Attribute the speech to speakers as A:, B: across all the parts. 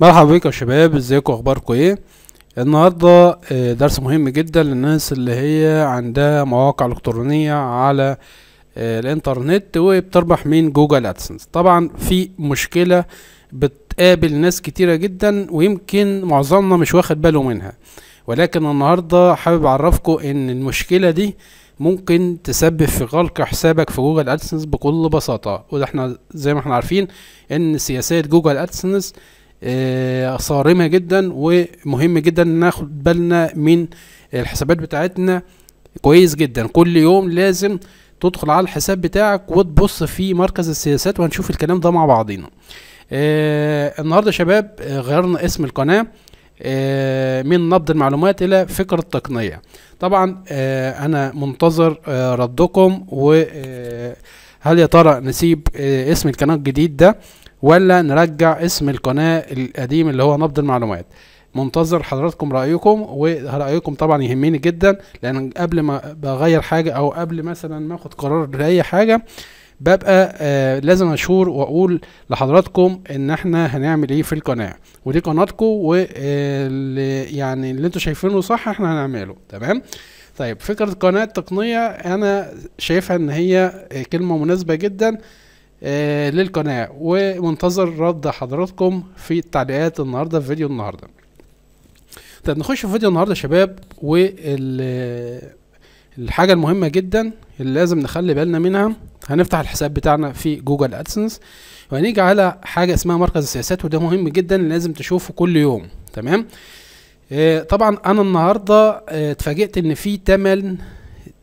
A: مرحبا بيكم يا شباب ازيكم اخباركم ايه النهارده آه، درس مهم جدا للناس اللي هي عندها مواقع الكترونيه على آه، الانترنت وبتربح من جوجل ادسنس طبعا في مشكله بتقابل ناس كتيره جدا ويمكن معظمنا مش واخد باله منها ولكن النهارده حابب اعرفكم ان المشكله دي ممكن تسبب في غلق حسابك في جوجل ادسنس بكل بساطه وده احنا زي ما احنا عارفين ان سياسات جوجل ادسنس آه، صارمه جدا ومهم جدا ناخد بالنا من الحسابات بتاعتنا كويس جدا كل يوم لازم تدخل على الحساب بتاعك وتبص في مركز السياسات وهنشوف الكلام ده مع بعضينا آه النهارده شباب آه، غيرنا اسم القناه آه من نبض المعلومات الى فكر التقنيه طبعا آه انا منتظر آه ردكم وهل آه، يا ترى نسيب آه اسم القناه الجديد ده ولا نرجع اسم القناة القديم اللي هو نبض المعلومات منتظر حضراتكم رأيكم ورأيكم طبعا يهمني جدا لأن قبل ما بغير حاجة أو قبل مثلا ما أخد قرار لأي حاجة ببقى آه لازم اشور واقول لحضراتكم ان احنا هنعمل ايه في القناه ودي قناتكم واللي آه، يعني اللي انتوا شايفينه صح احنا هنعمله تمام طيب فكره قناه تقنيه انا شايفها ان هي آه، كلمه مناسبه جدا آه، للقناة ومنتظر رد حضراتكم في التعليقات النهاردة في فيديو النهاردة طب نخش في فيديو النهاردة شباب والحاجة المهمة جدا اللي لازم نخلي بالنا منها هنفتح الحساب بتاعنا في جوجل ادسنس وهنيجي على حاجة اسمها مركز السياسات وده مهم جدا لازم تشوفه كل يوم تمام آه، طبعا انا النهارده آه، اتفاجئت ان في تمن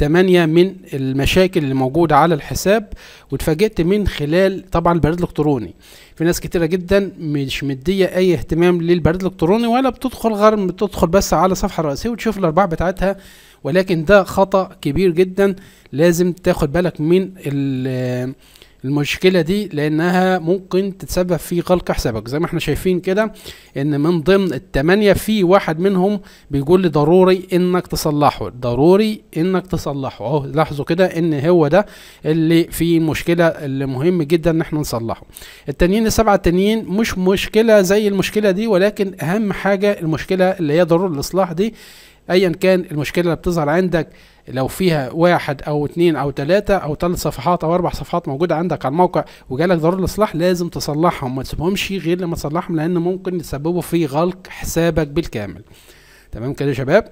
A: 8 من المشاكل اللي موجوده على الحساب واتفاجئت من خلال طبعا البريد الالكتروني في ناس كتيره جدا مش مديه اي اهتمام للبريد الالكتروني ولا بتدخل غير بتدخل بس على الصفحه الرئيسيه وتشوف الارباح بتاعتها ولكن ده خطا كبير جدا لازم تاخد بالك من المشكلة دي لأنها ممكن تتسبب في غلق حسابك زي ما احنا شايفين كده إن من ضمن التمانية في واحد منهم بيقول لي ضروري إنك تصلحه ضروري إنك تصلحه أهو لاحظوا كده إن هو ده اللي فيه مشكلة اللي مهم جدا إن احنا نصلحه التانيين السبعة التانيين مش مشكلة زي المشكلة دي ولكن أهم حاجة المشكلة اللي هي ضرورة الإصلاح دي ايا كان المشكله اللي بتظهر عندك لو فيها واحد او اتنين او تلاتة او ثلاث صفحات او اربع صفحات موجوده عندك على الموقع وجالك ضروره الاصلاح لازم تصلحهم ما تسيبهمش غير لما تصلحهم لان ممكن يسببوا في غلق حسابك بالكامل تمام كده يا شباب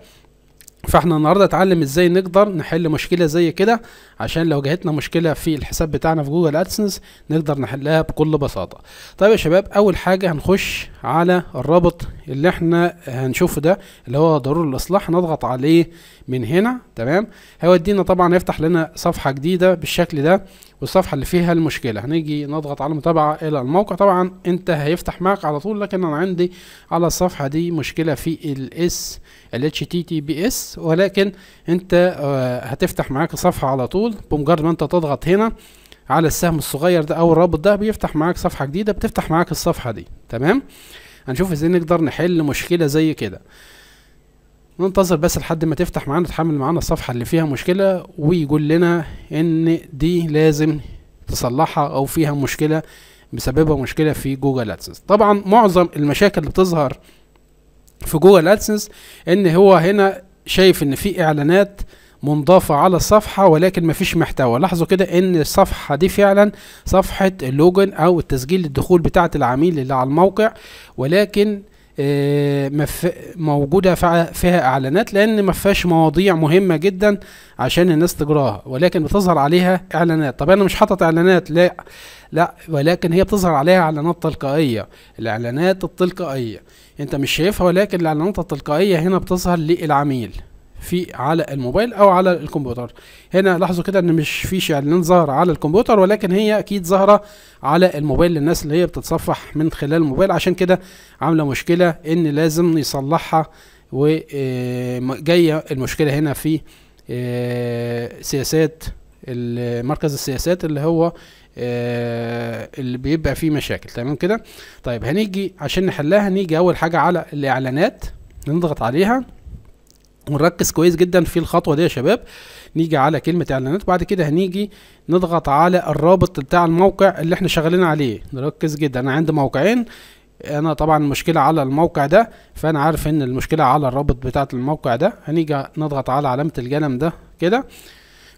A: فاحنا النهارده اتعلم ازاي نقدر نحل مشكله زي كده عشان لو جهتنا مشكله في الحساب بتاعنا في جوجل ادسنس نقدر نحلها بكل بساطه طيب يا شباب اول حاجه هنخش على الرابط اللي احنا هنشوفه ده اللي هو ضروري الاصلاح نضغط عليه من هنا تمام هيودينا طبعا يفتح لنا صفحه جديده بالشكل ده والصفحه اللي فيها المشكله هنيجي نضغط على المتابعه الى الموقع طبعا انت هيفتح معك على طول لكن انا عندي على الصفحه دي مشكله في الاس ال اتش تي تي بي اس ولكن انت آه، هتفتح معاك الصفحه على طول طول بمجرد ما انت تضغط هنا على السهم الصغير ده او الرابط ده بيفتح معاك صفحه جديده بتفتح معاك الصفحه دي تمام هنشوف ازاي نقدر نحل مشكله زي كده ننتظر بس لحد ما تفتح معانا تحمل معانا الصفحه اللي فيها مشكله ويقول لنا ان دي لازم تصلحها او فيها مشكله مسببها مشكله في جوجل ادسنس طبعا معظم المشاكل اللي بتظهر في جوجل ادسنس ان هو هنا شايف ان في اعلانات آه منضافة على الصفحة ولكن مفيش محتوى لاحظوا كده ان الصفحة دي فعلا صفحة اللوجن او التسجيل للدخول بتاعة العميل اللي على الموقع ولكن آه، موجودة فيها اعلانات لان مفيهاش مواضيع مهمة جدا عشان الناس تجراها ولكن بتظهر عليها اعلانات طب انا مش حاطط اعلانات لا لا ولكن هي بتظهر عليها اعلانات تلقائية الاعلانات التلقائية انت مش شايفها ولكن الاعلانات التلقائية هنا بتظهر للعميل في على الموبايل او على الكمبيوتر هنا لاحظوا كده ان مش فيش اعلان ظهر على الكمبيوتر ولكن هي اكيد ظاهره على الموبايل للناس اللي هي بتتصفح من خلال الموبايل عشان كده عامله مشكله ان لازم يصلحها وجايه آه، المشكله هنا في آه، سياسات مركز السياسات اللي هو آه، اللي بيبقى فيه مشاكل تمام كده طيب هنيجي عشان نحلها هنيجي اول حاجه على الاعلانات نضغط عليها ونركز كويس جدا في الخطوه دي يا شباب نيجي على كلمه اعلانات وبعد كده هنيجي نضغط على الرابط بتاع الموقع اللي احنا شغالين عليه نركز جدا انا عندي موقعين انا طبعا المشكله على الموقع ده فانا عارف ان المشكله على الرابط بتاعه الموقع ده هنيجي نضغط على علامه القلم ده كده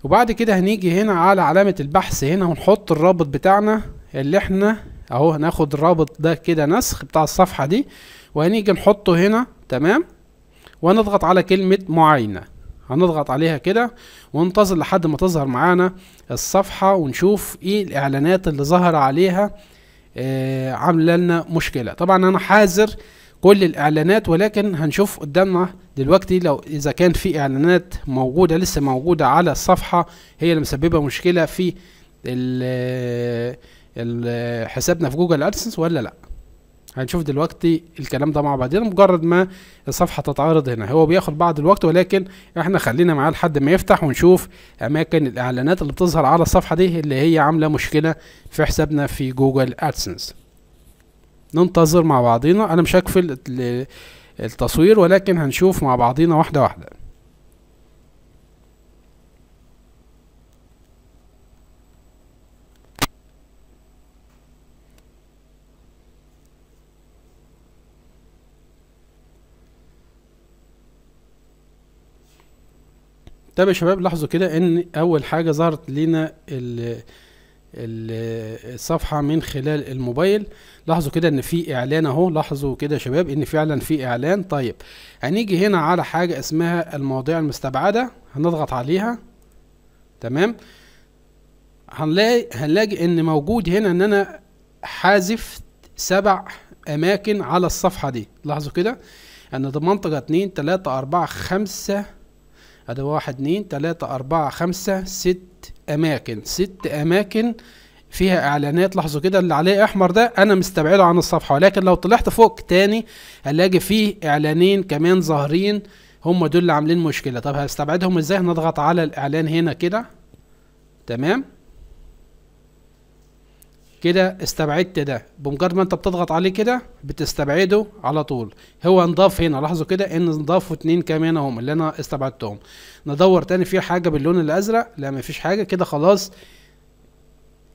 A: وبعد كده هنيجي هنا على علامه البحث هنا ونحط الرابط بتاعنا اللي احنا اهو هناخد الرابط ده كده نسخ بتاع الصفحه دي وهنيجي نحطه هنا تمام ونضغط على كلمة معاينة هنضغط عليها كده وننتظر لحد ما تظهر معانا الصفحة ونشوف ايه الاعلانات اللي ظهر عليها آه عاملة لنا مشكلة طبعا انا حاذر كل الاعلانات ولكن هنشوف قدامنا دلوقتي لو اذا كان في اعلانات موجودة لسه موجودة على الصفحة هي اللي مسببة مشكلة في ال آه، آه، حسابنا في جوجل ادسنس ولا لا هنشوف دلوقتي الكلام ده مع بعضنا مجرد ما الصفحة تتعرض هنا هو بياخد بعض الوقت ولكن احنا خلينا معاه لحد ما يفتح ونشوف اماكن الاعلانات اللي بتظهر على الصفحة دي اللي هي عاملة مشكلة في حسابنا في جوجل ادسنس ننتظر مع بعضنا انا مش هقفل التصوير ولكن هنشوف مع بعضنا واحدة واحدة طيب يا شباب لاحظوا كده ان اول حاجه ظهرت لنا الصفحه من خلال الموبايل لاحظوا كده ان في اعلان اهو لاحظوا كده يا شباب ان فعلا في اعلان طيب هنيجي هنا على حاجه اسمها المواضيع المستبعده هنضغط عليها تمام هنلاقي هنلاقي ان موجود هنا ان انا حازف سبع اماكن على الصفحه دي لاحظوا كده ان يعني دي منطقه اتنين تلاته اربعه خمسه هذا واحد اتنين تلاتة أربعة خمسة ست أماكن ست أماكن فيها اعلانات لاحظوا كده اللي عليه احمر ده انا مستبعده عن الصفحه ولكن لو طلعت فوق تاني هلاقي فيه اعلانين كمان ظاهرين هم دول اللي عاملين مشكله طب هستبعدهم ازاي هنضغط على الاعلان هنا كده تمام كده استبعدت ده بمجرد ما انت بتضغط عليه كده بتستبعده على طول هو انضاف هنا لاحظوا كده ان انضافوا اتنين كمان اهم اللي انا استبعدتهم ندور تاني في حاجه باللون الازرق لا مفيش حاجه كده خلاص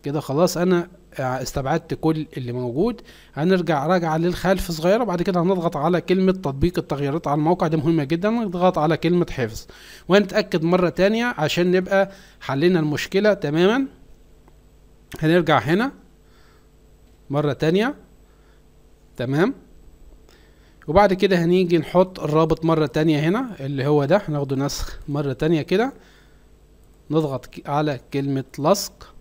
A: كده خلاص انا استبعدت كل اللي موجود هنرجع راجعه للخلف صغيره بعد كده هنضغط على كلمه تطبيق التغييرات على الموقع دي مهمه جدا نضغط على كلمه حفظ ونتأكد مره تانية عشان نبقى حلينا المشكله تماما هنرجع هنا مرة تانية تمام وبعد كده هنيجي نحط الرابط مرة تانية هنا اللي هو ده هناخده نسخ مرة تانية كده نضغط على كلمة لصق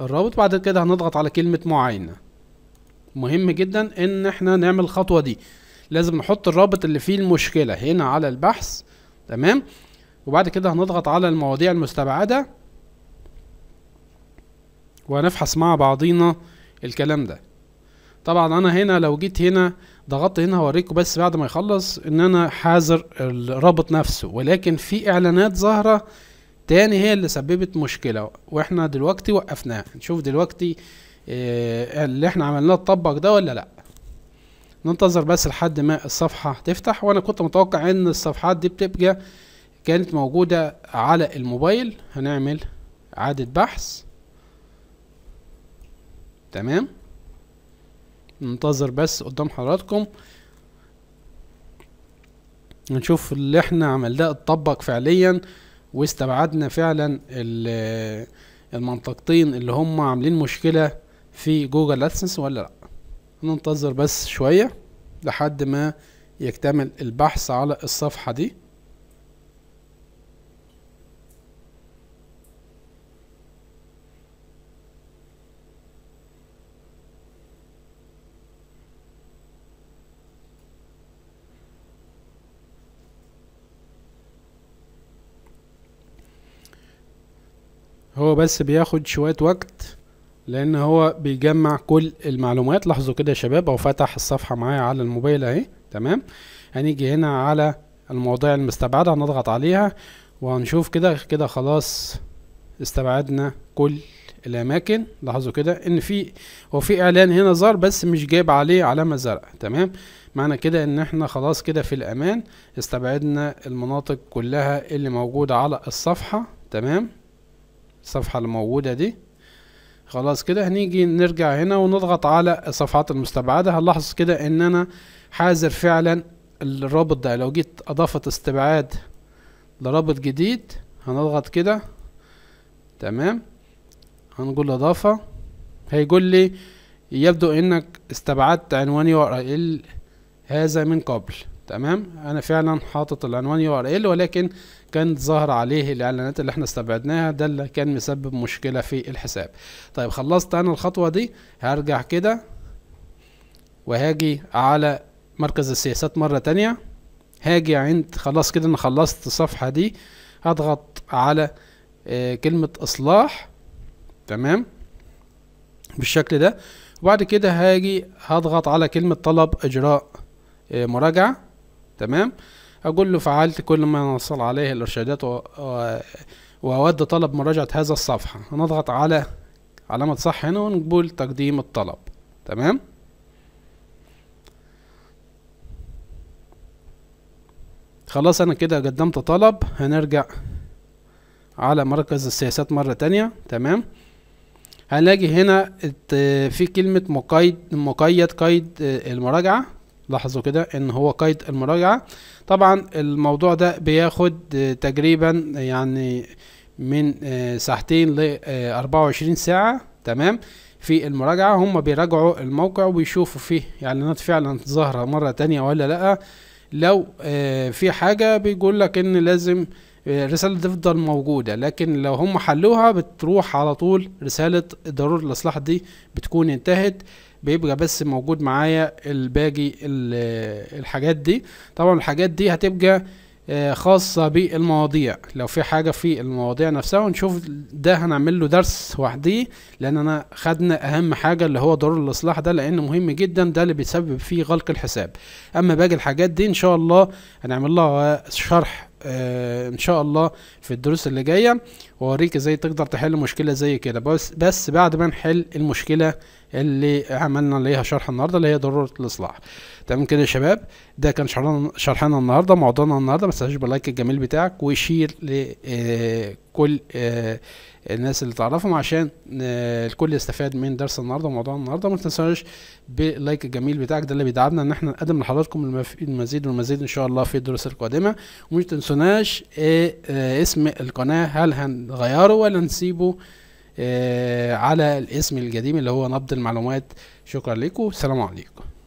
A: الرابط بعد كده هنضغط على كلمة معاينة مهم جدا ان احنا نعمل الخطوة دي لازم نحط الرابط اللي فيه المشكلة هنا على البحث تمام وبعد كده هنضغط على المواضيع المستبعدة ونفحص مع بعضينا الكلام ده طبعا انا هنا لو جيت هنا ضغطت هنا هوريكم بس بعد ما يخلص ان انا حاذر الرابط نفسه ولكن في اعلانات ظاهره تاني هي اللي سببت مشكله واحنا دلوقتي وقفناها نشوف دلوقتي إيه اللي احنا عملناه اتطبق ده ولا لا ننتظر بس لحد ما الصفحه تفتح وانا كنت متوقع ان الصفحات دي بتبقى كانت موجوده على الموبايل هنعمل اعاده بحث تمام ننتظر بس قدام حضراتكم نشوف اللي احنا عملناه اتطبق فعليا واستبعدنا فعلا المنطقتين اللي هم عاملين مشكلة في جوجل ادسنس ولا لا ننتظر بس شوية لحد ما يكتمل البحث على الصفحة دي هو بس بياخد شوية وقت لان هو بيجمع كل المعلومات لاحظوا كده يا شباب هو فتح الصفحة معايا على الموبايل اهي تمام هنيجي هنا على المواضيع المستبعدة هنضغط عليها وهنشوف كده كده خلاص استبعدنا كل الاماكن لاحظوا كده ان في هو في اعلان هنا ظهر بس مش جايب عليه علامه زرقاء تمام معنى كده ان احنا خلاص كده في الامان استبعدنا المناطق كلها اللي موجوده على الصفحه تمام الصفحة الموجودة دي خلاص كده هنيجي نرجع هنا ونضغط على الصفحات المستبعدة هنلاحظ كده ان انا حاذر فعلا الرابط ده لو جيت اضافة استبعاد لرابط جديد هنضغط كده تمام هنقول اضافة هيقول لي يبدو انك استبعدت عنواني هذا من قبل تمام انا فعلا حاطط العنوان يو ار ال ولكن كانت ظاهر عليه الاعلانات اللي احنا استبعدناها ده اللي كان مسبب مشكله في الحساب طيب خلصت انا الخطوه دي هرجع كده وهاجي على مركز السياسات مره تانية هاجي عند خلاص كده انا خلصت الصفحه دي هضغط على آه، كلمه اصلاح تمام بالشكل ده وبعد كده هاجي هضغط على كلمه طلب اجراء آه، مراجعة تمام اقول له فعلت كل ما نصل عليه الارشادات و... و... واود طلب مراجعه هذا الصفحه هنضغط على علامه صح هنا ونقول تقديم الطلب تمام خلاص انا كده قدمت طلب هنرجع على مركز السياسات مرة تانية تمام هنلاقي هنا في كلمة مقيد مقيد قيد المراجعة لاحظوا كده ان هو قيد المراجعة طبعا الموضوع ده بياخد تقريبا يعني من آه، ساعتين ل 24 آه، ساعة تمام في المراجعة هم بيراجعوا الموقع وبيشوفوا فيه اعلانات فعلا ظاهرة مرة تانية ولا لأ لو آه، في حاجة بيقول لك ان لازم الرسالة تفضل موجودة لكن لو هم حلوها بتروح على طول رسالة ضرورة الإصلاح دي بتكون انتهت بيبقى بس موجود معايا الباقي الحاجات دي طبعا الحاجات دي هتبقى آه، خاصة بالمواضيع لو في حاجة في المواضيع نفسها ونشوف ده هنعمل له درس وحديه لأن أنا خدنا أهم حاجة اللي هو دور الإصلاح ده لان مهم جدا ده اللي بيسبب فيه غلق الحساب أما باقي الحاجات دي إن شاء الله هنعمل لها شرح آه، إن شاء الله في الدروس اللي جاية واوريك ازاي تقدر تحل مشكله زي كده بس بس بعد ما نحل المشكله اللي عملنا ليها شرح النهارده اللي هي ضروره الاصلاح تمام كده يا شباب ده كان شرحنا شرحنا النهارده موضوعنا النهارده ما تنساش باللايك الجميل بتاعك وشير لكل آه، آه، الناس اللي تعرفهم عشان آه، الكل يستفاد من درس النهارده وموضوع النهارده ما تنساش باللايك الجميل بتاعك ده اللي بيدعمنا ان احنا نقدم لحضراتكم المزيد والمزيد ان شاء الله في الدروس القادمه وما تنسوناش اسم القناه هل هن نغيره ولا نسيبه آه، على الاسم القديم اللي هو نبض المعلومات شكرا لكم والسلام عليكم